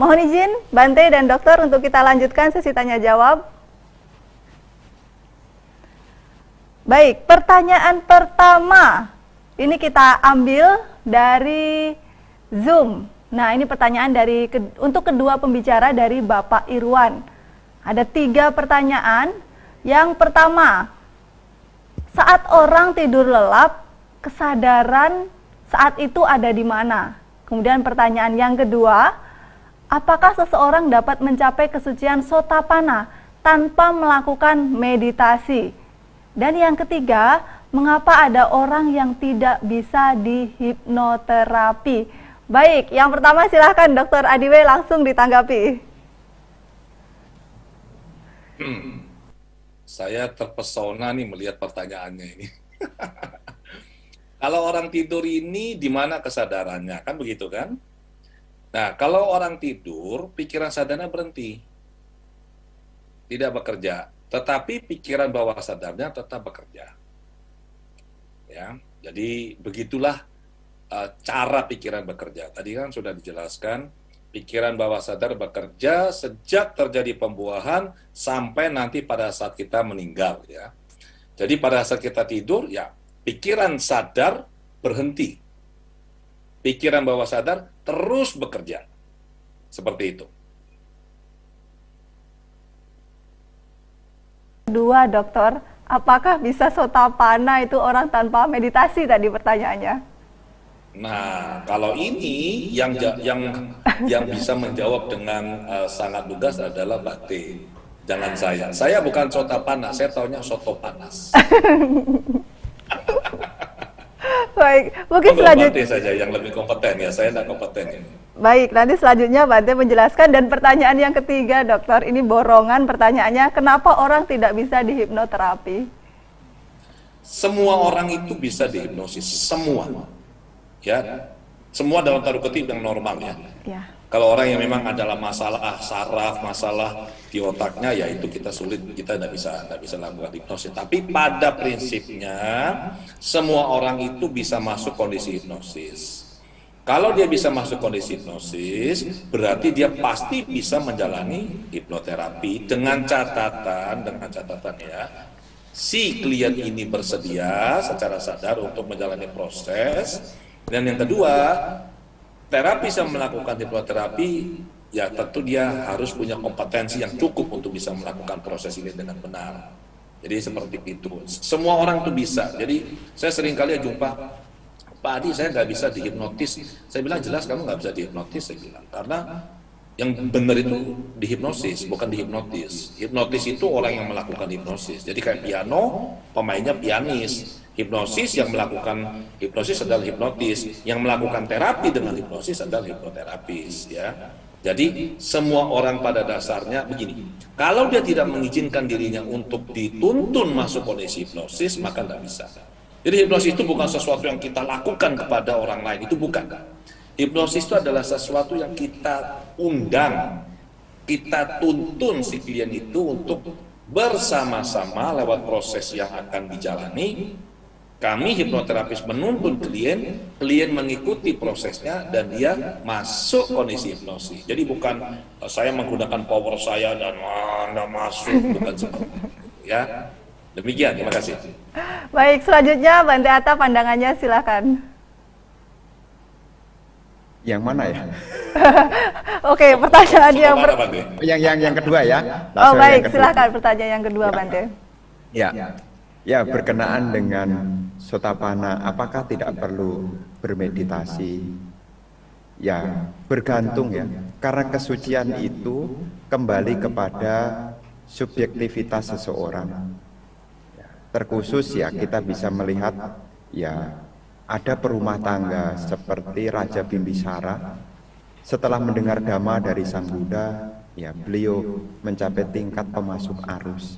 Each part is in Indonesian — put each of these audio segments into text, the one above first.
Mohon izin Bante dan dokter untuk kita lanjutkan sesi tanya jawab. Baik, pertanyaan pertama ini kita ambil dari Zoom. Nah, ini pertanyaan dari untuk kedua pembicara dari Bapak Irwan. Ada tiga pertanyaan. Yang pertama, saat orang tidur lelap, kesadaran saat itu ada di mana? Kemudian pertanyaan yang kedua, Apakah seseorang dapat mencapai kesucian sotapana tanpa melakukan meditasi? Dan yang ketiga, mengapa ada orang yang tidak bisa dihipnoterapi? Baik, yang pertama silahkan Dr. Adiwe langsung ditanggapi. Hmm, saya terpesona nih melihat pertanyaannya ini. Kalau orang tidur ini di mana kesadarannya? Kan begitu kan? Nah, kalau orang tidur, pikiran sadarnya berhenti. Tidak bekerja, tetapi pikiran bawah sadarnya tetap bekerja. Ya, jadi begitulah uh, cara pikiran bekerja. Tadi kan sudah dijelaskan, pikiran bawah sadar bekerja sejak terjadi pembuahan sampai nanti pada saat kita meninggal ya. Jadi pada saat kita tidur ya pikiran sadar berhenti. Pikiran bawah sadar terus bekerja. Seperti itu. Dua dokter, apakah bisa sotapana itu orang tanpa meditasi tadi pertanyaannya? Nah, kalau ini yang yang yang, yang bisa menjawab dengan uh, sangat lugas adalah Bakti. Jangan saya. Saya bukan sotapana, saya taunya soto panas. Baik, mungkin selanjutnya saja yang lebih kompeten ya, saya tidak kompeten ini. Baik, nanti selanjutnya Bante menjelaskan dan pertanyaan yang ketiga, dokter, ini borongan pertanyaannya, kenapa orang tidak bisa dihipnoterapi? Semua orang itu bisa dihipnosis, semua. Ya. Semua dalam taruh ketiga yang normal ya. ya. Kalau orang yang memang adalah masalah ah, saraf, masalah di otaknya, ya itu kita sulit, kita tidak bisa tidak bisa lakukan hipnosis. Tapi pada prinsipnya semua orang itu bisa masuk kondisi hipnosis. Kalau dia bisa masuk kondisi hipnosis, berarti dia pasti bisa menjalani hipnoterapi dengan catatan, dengan catatan ya, si klien ini bersedia secara sadar untuk menjalani proses. Dan yang kedua, terapi saya melakukan hipnoterapi ya tentu dia harus punya kompetensi yang cukup untuk bisa melakukan proses ini dengan benar. Jadi seperti itu. Semua orang tuh bisa. Jadi saya sering kali jumpa Pak Adi saya nggak bisa dihipnotis. Saya bilang jelas kamu nggak bisa dihipnotis. Saya bilang karena yang benar itu dihipnosis, bukan dihipnotis. Hipnotis itu orang yang melakukan hipnosis. Jadi kayak piano, pemainnya pianis. Hipnosis yang melakukan hipnosis adalah hipnotis. Yang melakukan terapi dengan hipnosis adalah hipnoterapis. Ya. Jadi semua orang pada dasarnya begini. Kalau dia tidak mengizinkan dirinya untuk dituntun masuk kondisi hipnosis, maka tidak bisa. Jadi hipnosis itu bukan sesuatu yang kita lakukan kepada orang lain, itu bukan. Hipnosis itu adalah sesuatu yang kita undang, kita tuntun si klien itu untuk bersama-sama lewat proses yang akan dijalani. Kami hipnoterapis menuntun klien, klien mengikuti prosesnya dan dia masuk kondisi hipnosis. Jadi bukan eh, saya menggunakan power saya dan anda ah, masuk, bukan seperti itu ya. Demikian, terima kasih. Baik, selanjutnya Bante Atta pandangannya silakan yang mana ya? Oke, okay, pertanyaan yang per... Ya? Oh, yang yang yang kedua ya. Iya. oh baik, silakan pertanyaan yang kedua Bante. Ya. ya, ya berkenaan dengan sotapana, apakah tidak perlu bermeditasi? Ya, bergantung ya. Karena kesucian itu kembali kepada subjektivitas seseorang. Ya, terkhusus ya kita bisa melihat ya ada perumah tangga seperti Raja Bimbisara, setelah mendengar dhamma dari Sang Buddha, ya beliau mencapai tingkat pemasuk arus.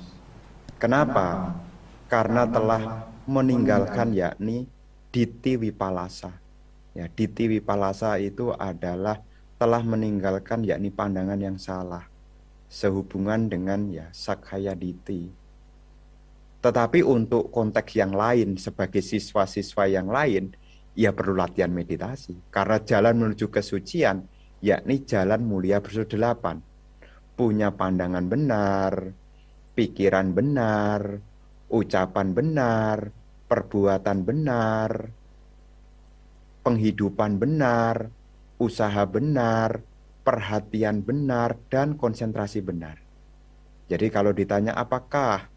Kenapa? Karena telah meninggalkan yakni Diti Wipalasa. Ya, Diti Wipalasa itu adalah telah meninggalkan yakni pandangan yang salah sehubungan dengan ya Sakhaya Diti tetapi untuk konteks yang lain sebagai siswa-siswa yang lain, ya perlu latihan meditasi. Karena jalan menuju kesucian, yakni jalan mulia delapan Punya pandangan benar, pikiran benar, ucapan benar, perbuatan benar, penghidupan benar, usaha benar, perhatian benar, dan konsentrasi benar. Jadi kalau ditanya apakah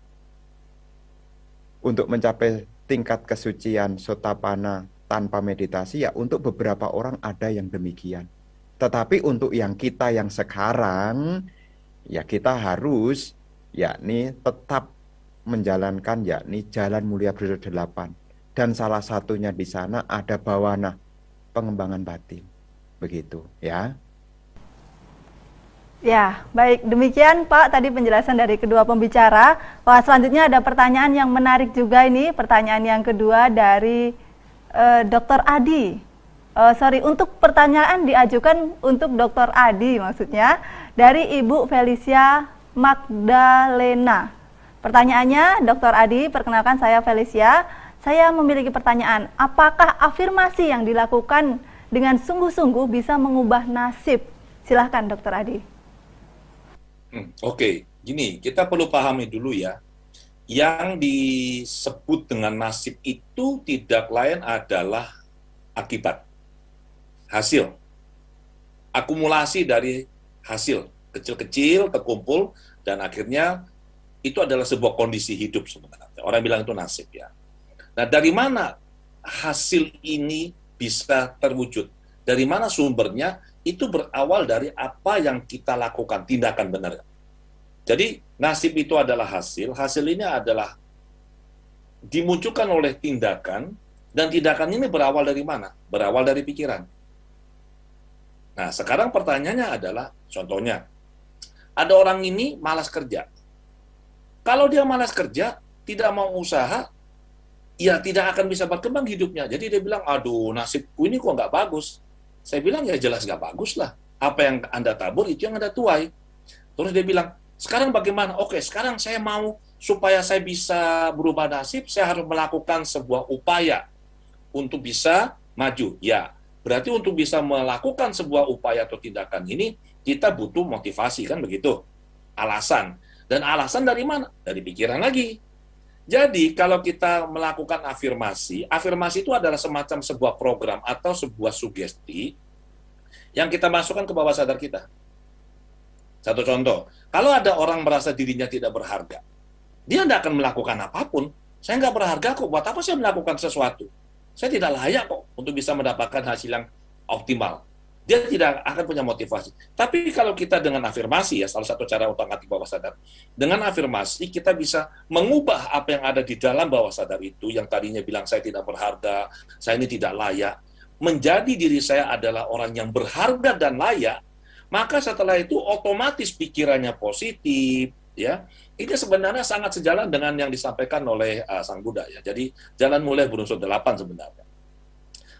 untuk mencapai tingkat kesucian sotapana tanpa meditasi ya untuk beberapa orang ada yang demikian. Tetapi untuk yang kita yang sekarang ya kita harus yakni tetap menjalankan yakni jalan mulia berita delapan dan salah satunya di sana ada bawana pengembangan batin begitu ya Ya, baik. Demikian Pak tadi penjelasan dari kedua pembicara. Wah, selanjutnya ada pertanyaan yang menarik juga ini, pertanyaan yang kedua dari uh, eh, Dr. Adi. Uh, sorry, untuk pertanyaan diajukan untuk Dr. Adi maksudnya dari Ibu Felicia Magdalena. Pertanyaannya, Dr. Adi, perkenalkan saya Felicia. Saya memiliki pertanyaan, apakah afirmasi yang dilakukan dengan sungguh-sungguh bisa mengubah nasib? Silahkan, Dr. Adi. Hmm, oke, okay. gini kita perlu pahami dulu ya, yang disebut dengan nasib itu tidak lain adalah akibat, hasil, akumulasi dari hasil kecil-kecil terkumpul dan akhirnya itu adalah sebuah kondisi hidup sebenarnya. Orang bilang itu nasib ya. Nah, dari mana hasil ini bisa terwujud? Dari mana sumbernya? itu berawal dari apa yang kita lakukan, tindakan benar. Jadi nasib itu adalah hasil, hasil ini adalah dimunculkan oleh tindakan, dan tindakan ini berawal dari mana? Berawal dari pikiran. Nah, sekarang pertanyaannya adalah, contohnya, ada orang ini malas kerja. Kalau dia malas kerja, tidak mau usaha, ya tidak akan bisa berkembang hidupnya. Jadi dia bilang, aduh nasibku ini kok nggak bagus. Saya bilang ya jelas nggak bagus lah. Apa yang Anda tabur itu yang Anda tuai. Terus dia bilang, sekarang bagaimana? Oke, sekarang saya mau supaya saya bisa berubah nasib, saya harus melakukan sebuah upaya untuk bisa maju. Ya, berarti untuk bisa melakukan sebuah upaya atau tindakan ini, kita butuh motivasi, kan begitu? Alasan. Dan alasan dari mana? Dari pikiran lagi jadi kalau kita melakukan afirmasi, afirmasi itu adalah semacam sebuah program atau sebuah sugesti yang kita masukkan ke bawah sadar kita. Satu contoh, kalau ada orang merasa dirinya tidak berharga, dia tidak akan melakukan apapun. Saya nggak berharga kok, buat apa saya melakukan sesuatu? Saya tidak layak kok untuk bisa mendapatkan hasil yang optimal dia tidak akan punya motivasi. Tapi kalau kita dengan afirmasi ya, salah satu cara untuk mengatasi bawah sadar, dengan afirmasi kita bisa mengubah apa yang ada di dalam bawah sadar itu, yang tadinya bilang saya tidak berharga, saya ini tidak layak, menjadi diri saya adalah orang yang berharga dan layak, maka setelah itu otomatis pikirannya positif, ya, ini sebenarnya sangat sejalan dengan yang disampaikan oleh uh, Sang Buddha ya. Jadi jalan mulai berunsur delapan sebenarnya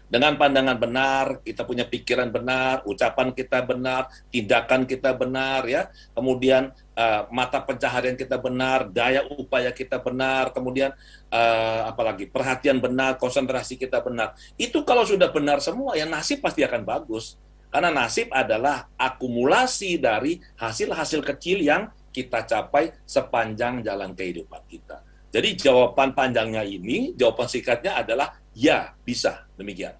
dengan pandangan benar, kita punya pikiran benar, ucapan kita benar, tindakan kita benar ya. Kemudian uh, mata pencaharian kita benar, daya upaya kita benar, kemudian uh, eh, apalagi perhatian benar, konsentrasi kita benar. Itu kalau sudah benar semua ya nasib pasti akan bagus. Karena nasib adalah akumulasi dari hasil-hasil kecil yang kita capai sepanjang jalan kehidupan kita. Jadi jawaban panjangnya ini, jawaban singkatnya adalah Ya, bisa. Demikian.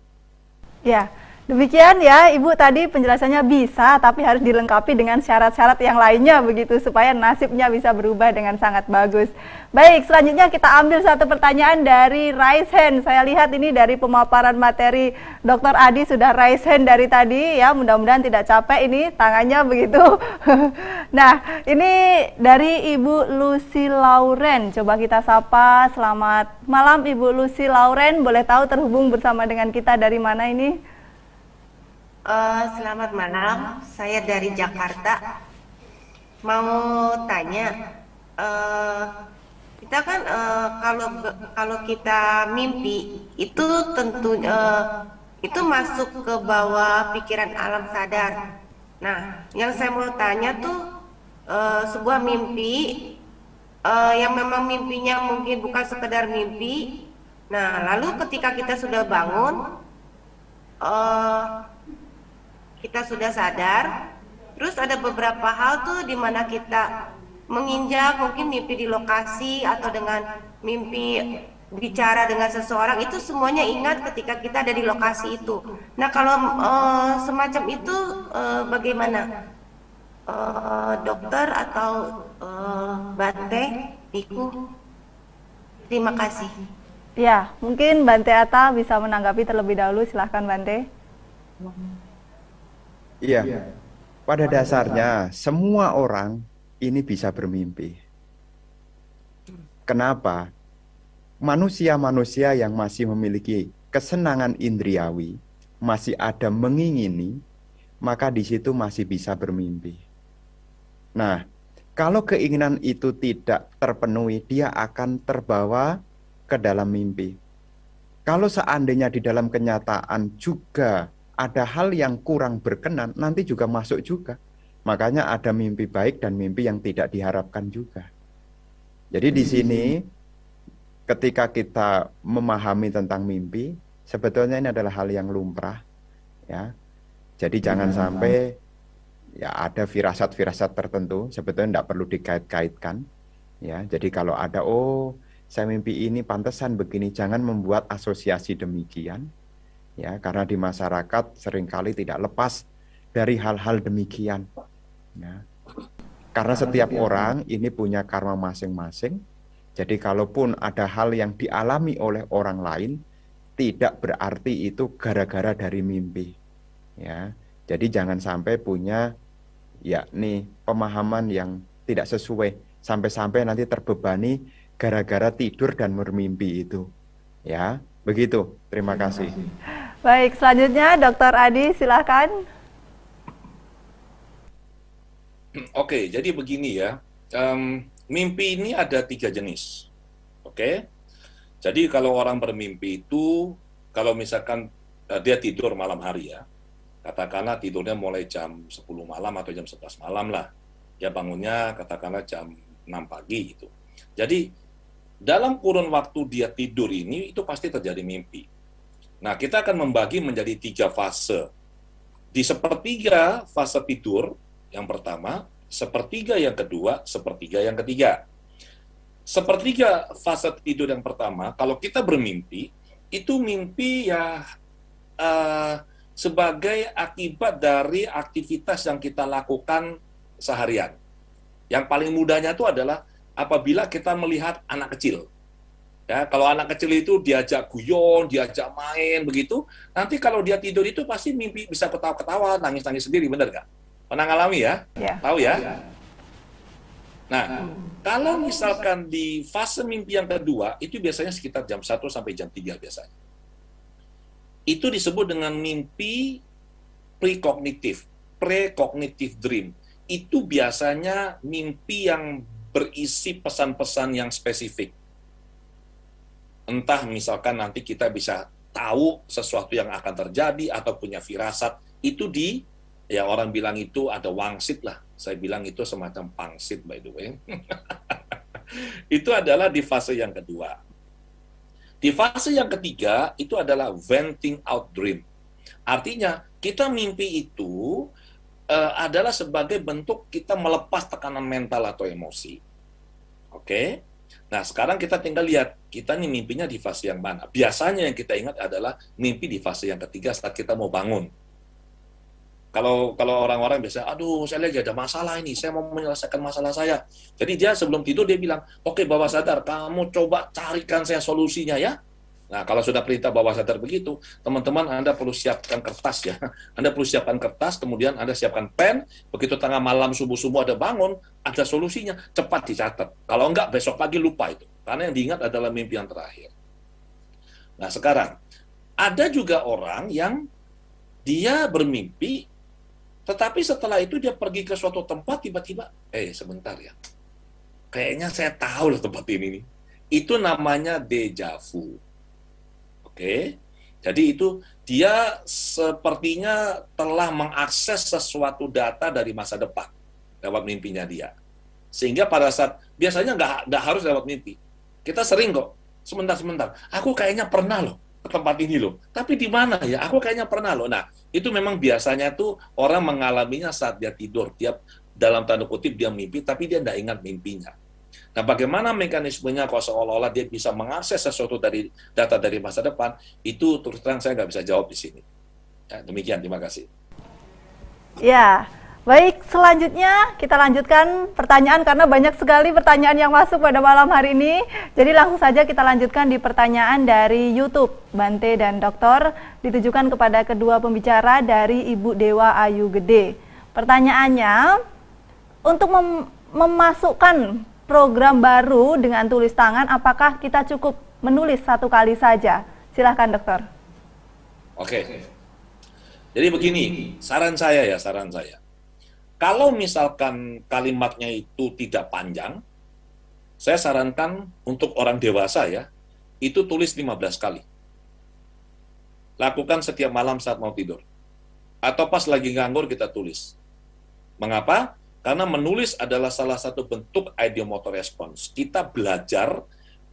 Ya, Demikian ya, Ibu tadi penjelasannya bisa, tapi harus dilengkapi dengan syarat-syarat yang lainnya begitu supaya nasibnya bisa berubah dengan sangat bagus. Baik, selanjutnya kita ambil satu pertanyaan dari Rise Hand. Saya lihat ini dari pemaparan materi Dr. Adi sudah Rise Hand dari tadi ya, mudah-mudahan tidak capek ini tangannya begitu. nah, ini dari Ibu Lucy Lauren. Coba kita sapa. Selamat malam Ibu Lucy Lauren. Boleh tahu terhubung bersama dengan kita dari mana ini? Eh, selamat malam, saya dari Jakarta. Mau tanya, uh, kita kan uh, kalau kalau kita mimpi itu tentunya uh, itu masuk ke bawah pikiran alam sadar. Nah, yang saya mau tanya tuh uh, sebuah mimpi uh, yang memang mimpinya mungkin bukan sekedar mimpi. Nah, lalu ketika kita sudah bangun, uh, kita sudah sadar. Terus ada beberapa hal tuh di mana kita menginjak mungkin mimpi di lokasi atau dengan mimpi bicara dengan seseorang itu semuanya ingat ketika kita ada di lokasi itu. Nah kalau uh, semacam itu uh, bagaimana uh, dokter atau uh, Bante Biku? Terima kasih. Ya mungkin Bante Ata bisa menanggapi terlebih dahulu silahkan Bante. Iya. iya. Pada dasarnya semua orang ini bisa bermimpi. Kenapa? Manusia-manusia yang masih memiliki kesenangan indriawi, masih ada mengingini, maka di situ masih bisa bermimpi. Nah, kalau keinginan itu tidak terpenuhi, dia akan terbawa ke dalam mimpi. Kalau seandainya di dalam kenyataan juga ada hal yang kurang berkenan nanti juga masuk juga. Makanya ada mimpi baik dan mimpi yang tidak diharapkan juga. Jadi di hmm. sini ketika kita memahami tentang mimpi, sebetulnya ini adalah hal yang lumrah ya. Jadi jangan ya, sampai ya ada firasat-firasat tertentu sebetulnya tidak perlu dikait-kaitkan ya. Jadi kalau ada oh saya mimpi ini pantesan begini jangan membuat asosiasi demikian ya karena di masyarakat seringkali tidak lepas dari hal-hal demikian ya karena setiap orang ini punya karma masing-masing jadi kalaupun ada hal yang dialami oleh orang lain tidak berarti itu gara-gara dari mimpi ya jadi jangan sampai punya yakni pemahaman yang tidak sesuai sampai-sampai nanti terbebani gara-gara tidur dan bermimpi itu ya begitu terima, terima kasih, kasih. Baik, selanjutnya Dr. Adi silakan. Oke, jadi begini ya. Um, mimpi ini ada tiga jenis. Oke, jadi kalau orang bermimpi itu, kalau misalkan uh, dia tidur malam hari ya, katakanlah tidurnya mulai jam 10 malam atau jam 11 malam lah. Ya bangunnya katakanlah jam 6 pagi gitu. Jadi dalam kurun waktu dia tidur ini itu pasti terjadi mimpi. Nah, kita akan membagi menjadi tiga fase. Di sepertiga fase tidur yang pertama, sepertiga yang kedua, sepertiga yang ketiga. Sepertiga fase tidur yang pertama, kalau kita bermimpi, itu mimpi ya uh, sebagai akibat dari aktivitas yang kita lakukan seharian. Yang paling mudahnya itu adalah apabila kita melihat anak kecil. Ya, kalau anak kecil itu diajak guyon, diajak main begitu, nanti kalau dia tidur itu pasti mimpi bisa ketawa-ketawa, nangis-nangis sendiri, benar nggak? Pernah ngalami ya? ya. Tahu ya? ya. Nah, nah, kalau misalkan di fase mimpi yang kedua, itu biasanya sekitar jam 1 sampai jam 3 biasanya. Itu disebut dengan mimpi prekognitif, prekognitif dream. Itu biasanya mimpi yang berisi pesan-pesan yang spesifik entah misalkan nanti kita bisa tahu sesuatu yang akan terjadi atau punya firasat itu di ya orang bilang itu ada wangsit lah saya bilang itu semacam pangsit by the way itu adalah di fase yang kedua di fase yang ketiga itu adalah venting out dream artinya kita mimpi itu uh, adalah sebagai bentuk kita melepas tekanan mental atau emosi oke okay? Nah, sekarang kita tinggal lihat kita nih mimpinya di fase yang mana. Biasanya yang kita ingat adalah mimpi di fase yang ketiga saat kita mau bangun. Kalau kalau orang-orang biasanya, aduh saya lagi ada masalah ini, saya mau menyelesaikan masalah saya. Jadi dia sebelum tidur dia bilang, oke okay, bawah sadar, kamu coba carikan saya solusinya ya. Nah, kalau sudah perintah bawah sadar begitu, teman-teman Anda perlu siapkan kertas ya. Anda perlu siapkan kertas, kemudian Anda siapkan pen, begitu tengah malam subuh-subuh ada bangun, ada solusinya, cepat dicatat. Kalau enggak, besok pagi lupa itu. Karena yang diingat adalah mimpi yang terakhir. Nah, sekarang, ada juga orang yang dia bermimpi, tetapi setelah itu dia pergi ke suatu tempat, tiba-tiba, eh sebentar ya, kayaknya saya tahu loh tempat ini Itu namanya dejavu Oke. Jadi itu dia sepertinya telah mengakses sesuatu data dari masa depan lewat mimpinya dia. Sehingga pada saat biasanya nggak nggak harus lewat mimpi. Kita sering kok sebentar-sebentar. Aku kayaknya pernah loh ke tempat ini loh. Tapi di mana ya? Aku kayaknya pernah loh. Nah itu memang biasanya tuh orang mengalaminya saat dia tidur. tiap dalam tanda kutip dia mimpi, tapi dia nggak ingat mimpinya. Nah, bagaimana mekanismenya kalau seolah-olah dia bisa mengakses sesuatu dari data dari masa depan, itu terus terang saya nggak bisa jawab di sini. Ya, demikian, terima kasih. Ya, baik. Selanjutnya kita lanjutkan pertanyaan karena banyak sekali pertanyaan yang masuk pada malam hari ini. Jadi langsung saja kita lanjutkan di pertanyaan dari YouTube Bante dan Dokter ditujukan kepada kedua pembicara dari Ibu Dewa Ayu Gede. Pertanyaannya, untuk mem memasukkan program baru dengan tulis tangan, apakah kita cukup menulis satu kali saja? Silahkan dokter. Oke. Jadi begini, saran saya ya, saran saya. Kalau misalkan kalimatnya itu tidak panjang, saya sarankan untuk orang dewasa ya, itu tulis 15 kali. Lakukan setiap malam saat mau tidur. Atau pas lagi nganggur kita tulis. Mengapa? Karena menulis adalah salah satu bentuk ideomotor respons Kita belajar,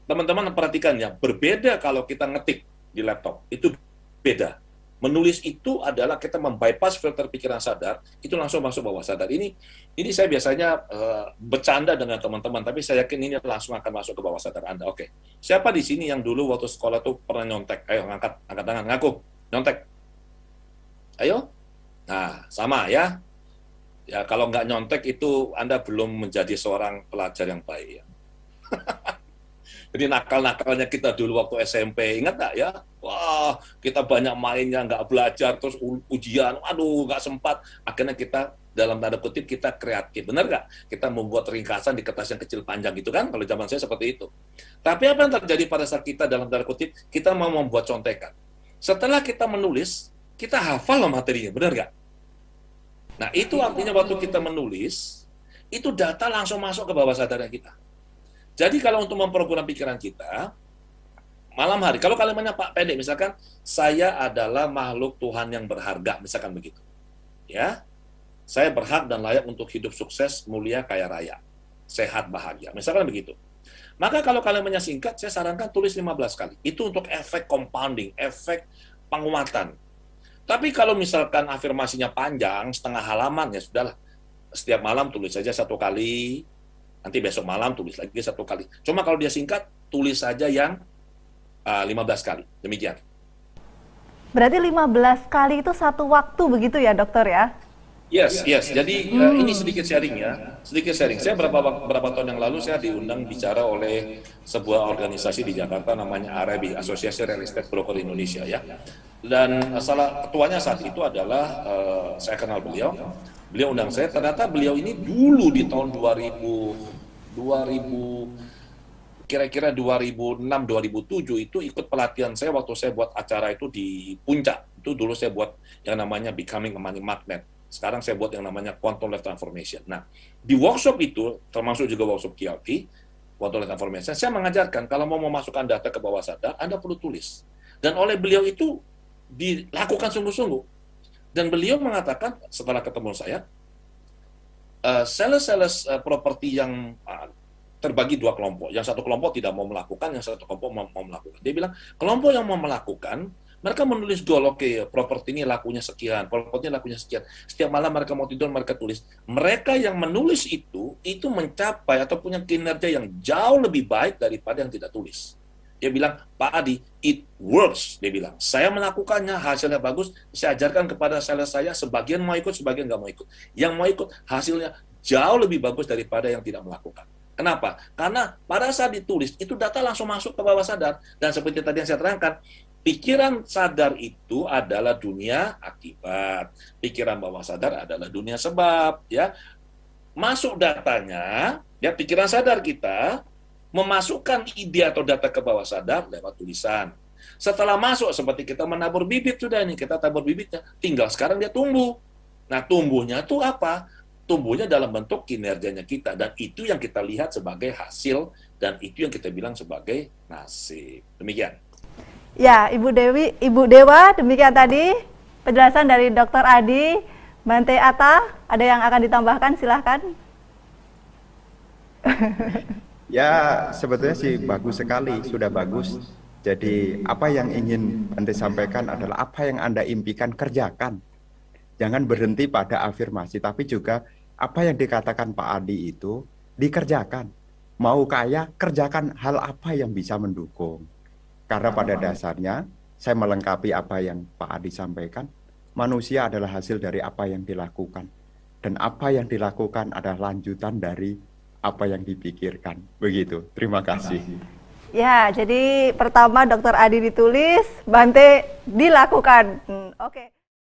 teman-teman perhatikan ya, berbeda kalau kita ngetik di laptop. Itu beda. Menulis itu adalah kita membypass filter pikiran sadar, itu langsung masuk bawah sadar. Ini ini saya biasanya uh, bercanda dengan teman-teman, tapi saya yakin ini langsung akan masuk ke bawah sadar Anda. Oke. Okay. Siapa di sini yang dulu waktu sekolah tuh pernah nyontek? Ayo angkat angkat tangan, ngaku. Nyontek. Ayo. Nah, sama ya ya kalau nggak nyontek itu Anda belum menjadi seorang pelajar yang baik ya. Jadi nakal-nakalnya kita dulu waktu SMP, ingat nggak ya? Wah, kita banyak mainnya, nggak belajar, terus ujian, aduh nggak sempat. Akhirnya kita dalam tanda kutip kita kreatif, benar nggak? Kita membuat ringkasan di kertas yang kecil panjang gitu kan? Kalau zaman saya seperti itu. Tapi apa yang terjadi pada saat kita dalam tanda kutip, kita mau membuat contekan. Setelah kita menulis, kita hafal loh materinya, benar nggak? Nah, itu artinya waktu kita menulis, itu data langsung masuk ke bawah sadar kita. Jadi kalau untuk memprogram pikiran kita, malam hari, kalau kalimatnya Pak Pendek, misalkan, saya adalah makhluk Tuhan yang berharga, misalkan begitu. Ya, saya berhak dan layak untuk hidup sukses, mulia, kaya raya, sehat, bahagia. Misalkan begitu. Maka kalau kalimatnya singkat, saya sarankan tulis 15 kali. Itu untuk efek compounding, efek penguatan tapi kalau misalkan afirmasinya panjang, setengah halaman, ya sudahlah. Setiap malam tulis saja satu kali, nanti besok malam tulis lagi satu kali. Cuma kalau dia singkat, tulis saja yang uh, ah, 15 kali. Demikian. Berarti 15 kali itu satu waktu begitu ya dokter ya? Yes, iya, yes. Iya. Jadi eh, hmm. uh, ini sedikit sharing ya, sedikit sharing. Saya berapa berapa tahun yang lalu saya diundang bicara oleh sebuah organisasi di Jakarta namanya Arabi Asosiasi Real Estate Broker Indonesia ya. Dan salah ketuanya saat itu adalah uh, saya kenal beliau. Beliau undang saya. Ternyata beliau ini dulu di tahun 2000 2000 kira-kira 2006 2007 itu ikut pelatihan saya waktu saya buat acara itu di Puncak. Itu dulu saya buat yang namanya Becoming a Money Magnet sekarang saya buat yang namanya quantum life transformation. Nah, di workshop itu, termasuk juga workshop QLT, quantum life transformation, saya mengajarkan kalau mau memasukkan data ke bawah sadar, Anda perlu tulis. Dan oleh beliau itu dilakukan sungguh-sungguh. Dan beliau mengatakan setelah ketemu saya, eh, sales-sales eh, properti yang eh, terbagi dua kelompok. Yang satu kelompok tidak mau melakukan, yang satu kelompok mau melakukan. Dia bilang, kelompok yang mau melakukan, mereka menulis golok oke, okay, properti ini lakunya sekian, properti ini lakunya sekian. Setiap malam mereka mau tidur, mereka tulis. Mereka yang menulis itu, itu mencapai atau punya kinerja yang jauh lebih baik daripada yang tidak tulis. Dia bilang, Pak Adi, it works. Dia bilang, saya melakukannya, hasilnya bagus. Saya ajarkan kepada sales saya, sebagian mau ikut, sebagian nggak mau ikut. Yang mau ikut, hasilnya jauh lebih bagus daripada yang tidak melakukan. Kenapa? Karena pada saat ditulis, itu data langsung masuk ke bawah sadar. Dan seperti tadi yang saya terangkan, Pikiran sadar itu adalah dunia akibat. Pikiran bawah sadar adalah dunia sebab, ya. Masuk datanya, ya pikiran sadar kita memasukkan ide atau data ke bawah sadar lewat tulisan. Setelah masuk seperti kita menabur bibit sudah ini, kita tabur bibitnya, tinggal sekarang dia tumbuh. Nah, tumbuhnya itu apa? Tumbuhnya dalam bentuk kinerjanya kita dan itu yang kita lihat sebagai hasil dan itu yang kita bilang sebagai nasib. Demikian. Ya, Ibu Dewi, Ibu Dewa, demikian tadi penjelasan dari Dr. Adi, Bante Ata, ada yang akan ditambahkan silahkan. ya, sebetulnya sih bagus sekali, sudah bagus. Jadi apa yang ingin Bante sampaikan adalah apa yang Anda impikan kerjakan. Jangan berhenti pada afirmasi, tapi juga apa yang dikatakan Pak Adi itu dikerjakan. Mau kaya, kerjakan hal apa yang bisa mendukung karena pada dasarnya saya melengkapi apa yang Pak Adi sampaikan, manusia adalah hasil dari apa yang dilakukan. Dan apa yang dilakukan adalah lanjutan dari apa yang dipikirkan. Begitu. Terima kasih. Ya, jadi pertama Dr. Adi ditulis, Bante dilakukan. Hmm, Oke. Okay.